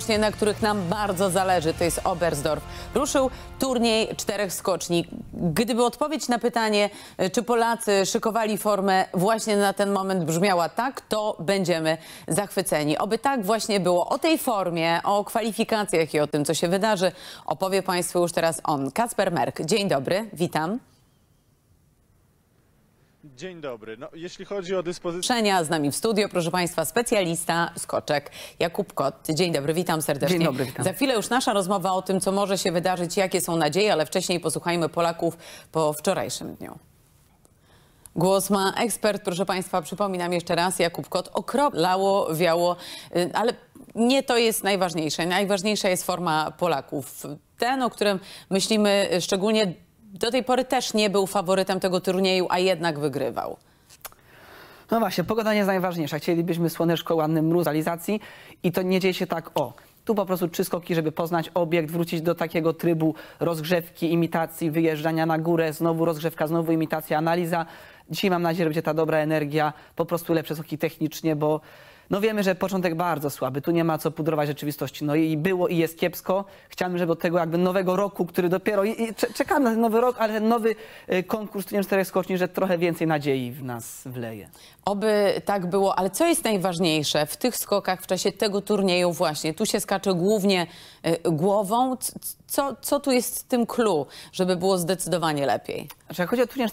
skocznie, na których nam bardzo zależy, to jest Oberstdorf. Ruszył turniej czterech skoczni. Gdyby odpowiedź na pytanie, e, czy Polacy szykowali formę właśnie na ten moment brzmiała tak, to będziemy zachwyceni. Oby tak właśnie było. O tej formie, o kwalifikacjach i o tym, co się wydarzy, opowie Państwu już teraz on. Kasper Merk. Dzień dobry, witam. Dzień dobry. No, jeśli chodzi o dyspozycję... Z nami w studio, proszę Państwa, specjalista skoczek Jakub Kot. Dzień dobry, witam serdecznie. Dzień dobry, witam. Za chwilę już nasza rozmowa o tym, co może się wydarzyć, jakie są nadzieje, ale wcześniej posłuchajmy Polaków po wczorajszym dniu. Głos ma ekspert, proszę Państwa, przypominam jeszcze raz, Jakub Kot, okroplało, wiało, y, ale nie to jest najważniejsze. Najważniejsza jest forma Polaków. Ten, o którym myślimy szczególnie do tej pory też nie był faworytem tego turnieju, a jednak wygrywał. No właśnie, pogoda nie jest najważniejsza. Chcielibyśmy słoneczko, ładny mróz, realizacji i to nie dzieje się tak o. Tu po prostu trzy skoki, żeby poznać obiekt, wrócić do takiego trybu rozgrzewki, imitacji, wyjeżdżania na górę, znowu rozgrzewka, znowu imitacja, analiza. Dzisiaj mam nadzieję, że będzie ta dobra energia, po prostu lepsze skoki technicznie, bo no wiemy, że początek bardzo słaby, tu nie ma co pudrować rzeczywistości. No i było i jest kiepsko. Chciałbym, żeby od tego jakby nowego roku, który dopiero i, i czekam na ten nowy rok, ale ten nowy y, konkurs Tuniem Czterech Skoczni, że trochę więcej nadziei w nas wleje. Oby tak było, ale co jest najważniejsze w tych skokach w czasie tego turnieju właśnie? Tu się skacze głównie y, głową. Co, co tu jest tym clue, żeby było zdecydowanie lepiej? Znaczy, jak chodzi o turniej